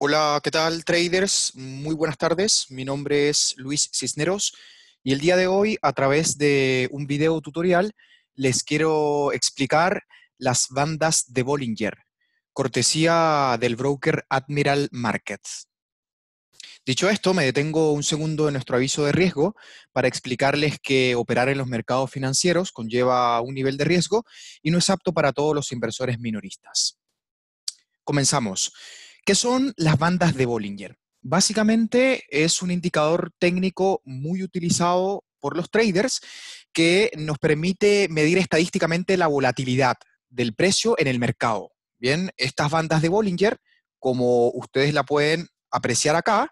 Hola, ¿qué tal traders? Muy buenas tardes. Mi nombre es Luis Cisneros y el día de hoy a través de un video tutorial les quiero explicar las bandas de Bollinger, cortesía del broker Admiral Markets. Dicho esto, me detengo un segundo en nuestro aviso de riesgo para explicarles que operar en los mercados financieros conlleva un nivel de riesgo y no es apto para todos los inversores minoristas. Comenzamos. ¿Qué son las bandas de Bollinger? Básicamente es un indicador técnico muy utilizado por los traders que nos permite medir estadísticamente la volatilidad del precio en el mercado. Bien, estas bandas de Bollinger, como ustedes la pueden apreciar acá,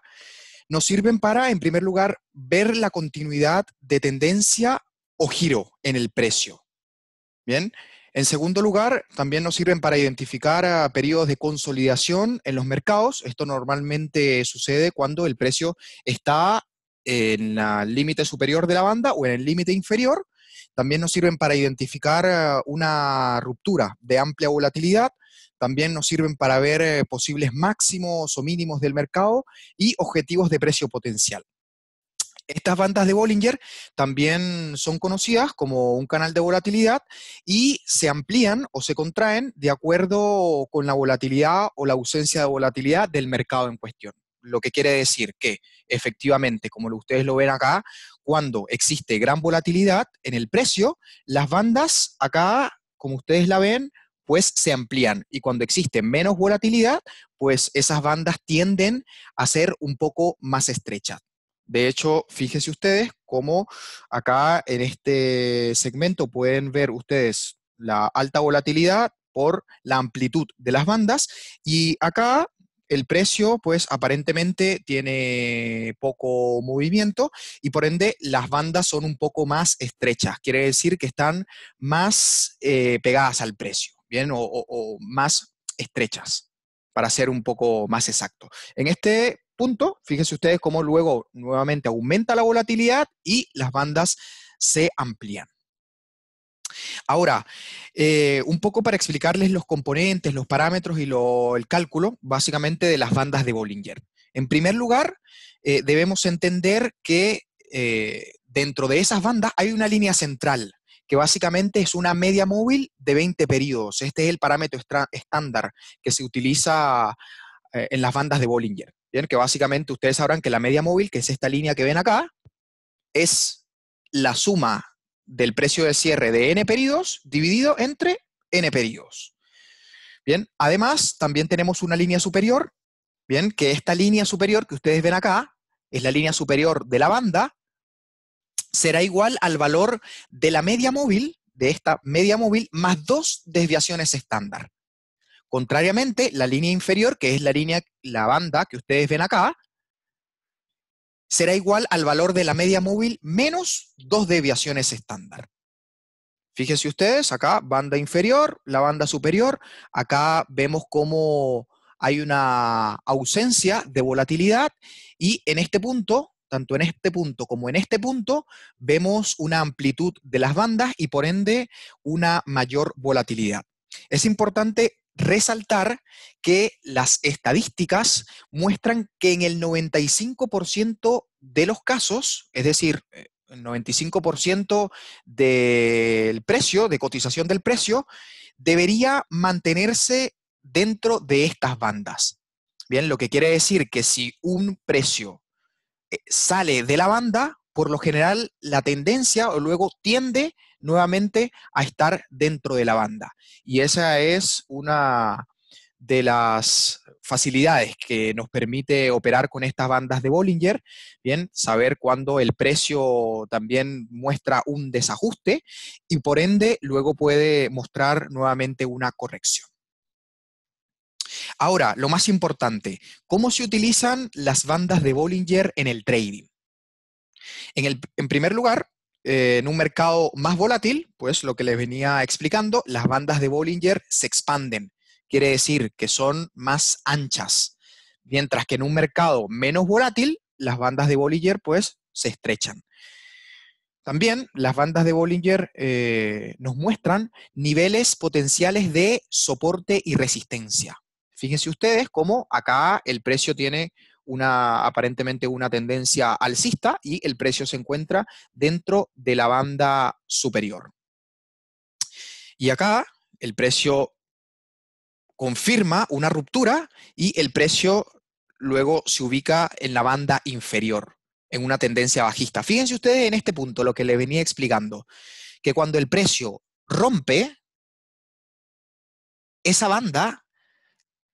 nos sirven para, en primer lugar, ver la continuidad de tendencia o giro en el precio. Bien, en segundo lugar, también nos sirven para identificar periodos de consolidación en los mercados. Esto normalmente sucede cuando el precio está en el límite superior de la banda o en el límite inferior. También nos sirven para identificar eh, una ruptura de amplia volatilidad. También nos sirven para ver eh, posibles máximos o mínimos del mercado y objetivos de precio potencial. Estas bandas de Bollinger también son conocidas como un canal de volatilidad y se amplían o se contraen de acuerdo con la volatilidad o la ausencia de volatilidad del mercado en cuestión. Lo que quiere decir que efectivamente, como ustedes lo ven acá, cuando existe gran volatilidad en el precio, las bandas acá, como ustedes la ven, pues se amplían. Y cuando existe menos volatilidad, pues esas bandas tienden a ser un poco más estrechas. De hecho, fíjense ustedes cómo acá en este segmento pueden ver ustedes la alta volatilidad por la amplitud de las bandas y acá el precio pues aparentemente tiene poco movimiento y por ende las bandas son un poco más estrechas, quiere decir que están más eh, pegadas al precio, ¿bien? o más estrechas, para ser un poco más exacto. En este punto, fíjense ustedes cómo luego nuevamente aumenta la volatilidad y las bandas se amplían. Ahora, eh, un poco para explicarles los componentes, los parámetros y el cálculo, básicamente, de las bandas de Bollinger. En primer lugar, eh, debemos entender que eh, dentro de esas bandas hay una línea central, que básicamente es una media móvil de 20 periodos. Este es el parámetro estándar que se utiliza en las bandas de Bollinger. Bien, que básicamente ustedes sabrán que la media móvil, que es esta línea que ven acá, es la suma del precio de cierre de n periodos dividido entre n periodos. Bien, además también tenemos una línea superior, bien, que esta línea superior que ustedes ven acá, es la línea superior de la banda, será igual al valor de la media móvil, de esta media móvil, más dos desviaciones estándar. Contrariamente, la línea inferior, que es la línea, la banda que ustedes ven acá, será igual al valor de la media móvil menos dos deviaciones estándar. Fíjense ustedes, acá banda inferior, la banda superior, acá vemos cómo hay una ausencia de volatilidad y en este punto, tanto en este punto como en este punto, vemos una amplitud de las bandas y por ende una mayor volatilidad. Es importante resaltar que las estadísticas muestran que en el 95% de los casos, es decir, eh, el 95% del precio, de cotización del precio, debería mantenerse dentro de estas bandas. Bien, lo que quiere decir que si un precio eh, sale de la banda, por lo general la tendencia o luego tiende nuevamente a estar dentro de la banda. Y esa es una de las facilidades que nos permite operar con estas bandas de Bollinger, bien, saber cuándo el precio también muestra un desajuste y por ende luego puede mostrar nuevamente una corrección. Ahora, lo más importante, ¿cómo se utilizan las bandas de Bollinger en el trading? En, primer lugar, eh, en un mercado más volátil, pues lo que les venía explicando, las bandas de Bollinger se expanden, quiere decir que son más anchas, mientras que en un mercado menos volátil, las bandas de Bollinger pues se estrechan. También las bandas de Bollinger eh, nos muestran niveles potenciales de soporte y resistencia. Fíjense ustedes cómo acá el precio tiene una, aparentemente una tendencia alcista y el precio se encuentra dentro de la banda superior. Y acá el precio confirma una ruptura y el precio luego se ubica en la banda inferior, en una tendencia bajista. Fíjense ustedes en este punto lo que le venía explicando, que cuando el precio rompe esa banda,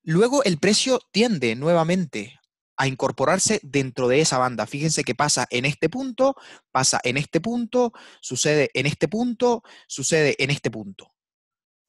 luego el precio tiende nuevamente a incorporarse dentro de esa banda. Fíjense que pasa en este punto, pasa en este punto, sucede en este punto, sucede en este punto.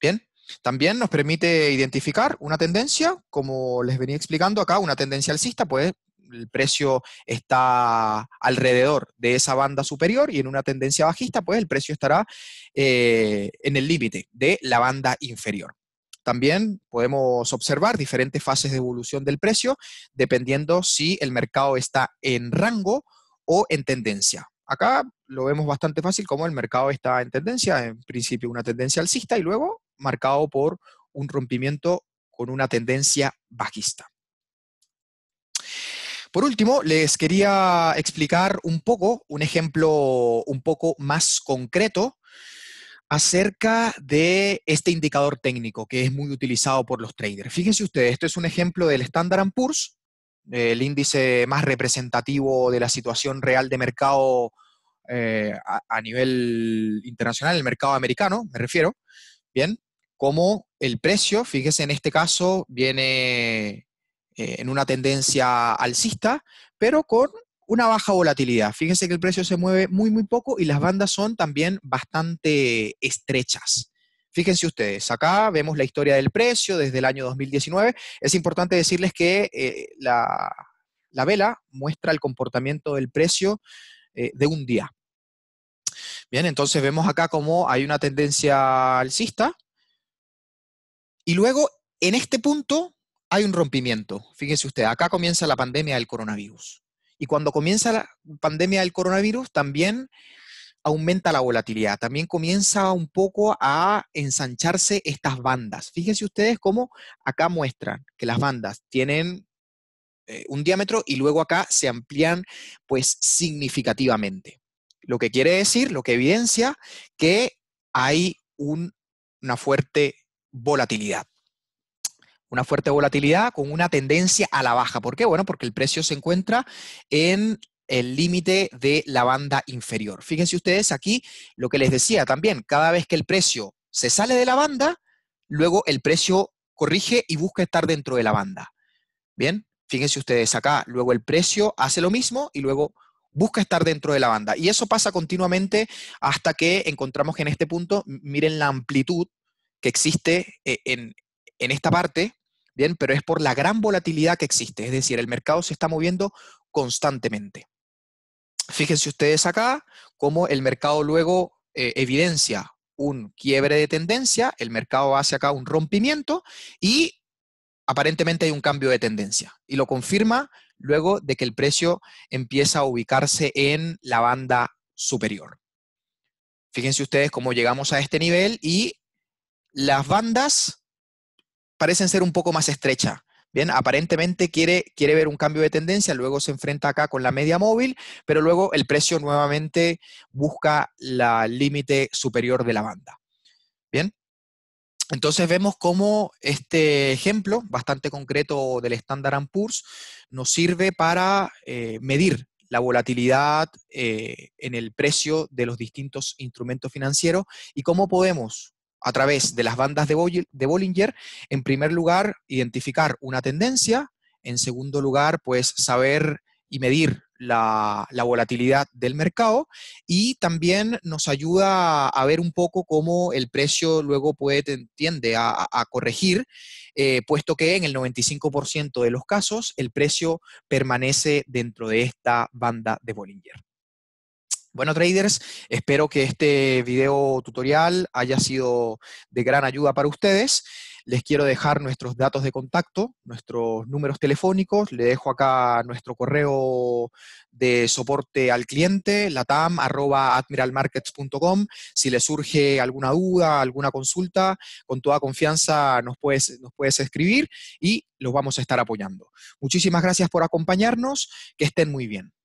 ¿Bien? También nos permite identificar una tendencia, como les venía explicando acá, una tendencia alcista, pues el precio está alrededor de esa banda superior y en una tendencia bajista, pues el precio estará eh, en el límite de la banda inferior. También podemos observar diferentes fases de evolución del precio dependiendo si el mercado está en rango o en tendencia. Acá lo vemos bastante fácil como el mercado está en tendencia, en principio una tendencia alcista y luego marcado por un rompimiento con una tendencia bajista. Por último, les quería explicar un poco, un ejemplo un poco más concreto acerca de este indicador técnico que es muy utilizado por los traders. Fíjense ustedes, esto es un ejemplo del Standard Poor's, el índice más representativo de la situación real de mercado eh, a, nivel internacional, el mercado americano, me refiero, bien, como el precio, fíjense, en este caso, viene eh, en una tendencia alcista, pero con una baja volatilidad. Fíjense que el precio se mueve muy, muy poco y las bandas son también bastante estrechas. Fíjense ustedes, acá vemos la historia del precio desde el año 2019. Es importante decirles que eh, la, vela muestra el comportamiento del precio eh, de un día. Bien, entonces vemos acá como hay una tendencia alcista. Y luego, en este punto, hay un rompimiento. Fíjense ustedes, acá comienza la pandemia del coronavirus. Y cuando comienza la pandemia del coronavirus, también aumenta la volatilidad, también comienza un poco a ensancharse estas bandas. Fíjense ustedes cómo acá muestran que las bandas tienen eh, un diámetro y luego acá se amplían pues significativamente. Lo que quiere decir, lo que evidencia que hay una fuerte volatilidad una fuerte volatilidad con una tendencia a la baja. ¿Por qué? Bueno, porque el precio se encuentra en el límite de la banda inferior. Fíjense ustedes aquí lo que les decía también, cada vez que el precio se sale de la banda, luego el precio corrige y busca estar dentro de la banda. Bien, fíjense ustedes acá, luego el precio hace lo mismo y luego busca estar dentro de la banda. Y eso pasa continuamente hasta que encontramos que en este punto, miren la amplitud que existe eh, en, en esta parte, bien, pero es por la gran volatilidad que existe, es decir, el mercado se está moviendo constantemente. Fíjense ustedes acá cómo el mercado luego eh, evidencia un quiebre de tendencia, el mercado hace acá un rompimiento y aparentemente hay un cambio de tendencia. Y lo confirma luego de que el precio empieza a ubicarse en la banda superior. Fíjense ustedes cómo llegamos a este nivel y las bandas parecen ser un poco más estrecha. Bien, aparentemente quiere, quiere ver un cambio de tendencia, luego se enfrenta acá con la media móvil, pero luego el precio nuevamente busca la límite superior de la banda. Bien, entonces vemos cómo este ejemplo, bastante concreto del Standard Poor's, nos sirve para eh, medir la volatilidad eh, en el precio de los distintos instrumentos financieros y cómo podemos a través de las bandas de, Bollinger, en primer lugar, identificar una tendencia, en segundo lugar, pues saber y medir la, volatilidad del mercado y también nos ayuda a ver un poco cómo el precio luego puede, tiende a, corregir, eh, puesto que en el 95% de los casos el precio permanece dentro de esta banda de Bollinger. Bueno, traders, espero que este video tutorial haya sido de gran ayuda para ustedes. Les quiero dejar nuestros datos de contacto, nuestros números telefónicos. Le dejo acá nuestro correo de soporte al cliente, latam.admiralmarkets.com. Si les surge alguna duda, alguna consulta, con toda confianza nos puedes escribir y los vamos a estar apoyando. Muchísimas gracias por acompañarnos. Que estén muy bien.